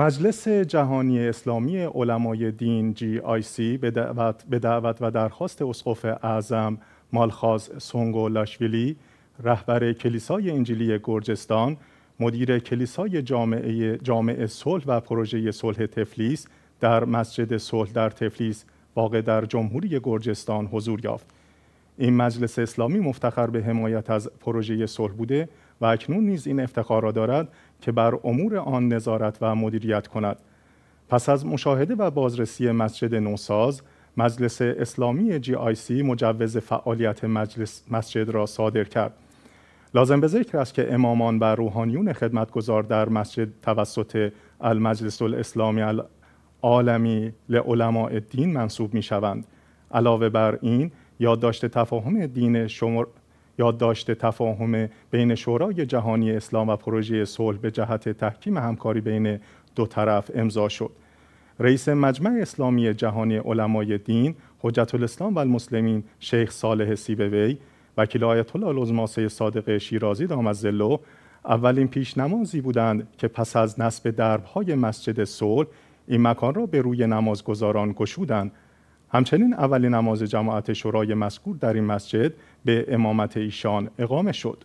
مجلس جهانی اسلامی علمای دین جی آی سی به دعوت, به دعوت و درخواست اسقف اعظم مالخاز سونگو لاشویلی رهبر کلیسای انجیلی گرجستان مدیر کلیسای جامعه جامعه صلح و پروژه صلح تفلیس در مسجد صلح در تفلیس واقع در جمهوری گرجستان حضور یافت این مجلس اسلامی مفتخر به حمایت از پروژه صلح بوده و اکنون نیز این افتخار را دارد که بر امور آن نظارت و مدیریت کند پس از مشاهده و بازرسی مسجد نوساز مجلس اسلامی جی آی سی مجوز فعالیت مجلس مسجد را صادر کرد لازم به ذکر است که امامان و روحانیون خدمتگزار در مسجد توسط المجلس الاسلامی العالمی لعلماء الدین منصوب می شوند علاوه بر این یادداشت تفاهم دین شما یادداشت تفاهم بین شورای جهانی اسلام و پروژه صلح به جهت تحکیم همکاری بین دو طرف امضا شد رئیس مجمع اسلامی جهانی علمای دین حجت الاسلام و المسلمین شیخ صالح سیبوی وکیل آیت الله العظما صادق شیرازی دامزلو اولین پیشنمازی بودند که پس از نصب دربهای مسجد صلح این مکان را به روی نمازگزاران گشودند همچنین اولین نماز جماعت شورای مذکور در این مسجد به امامت ایشان اقامه شد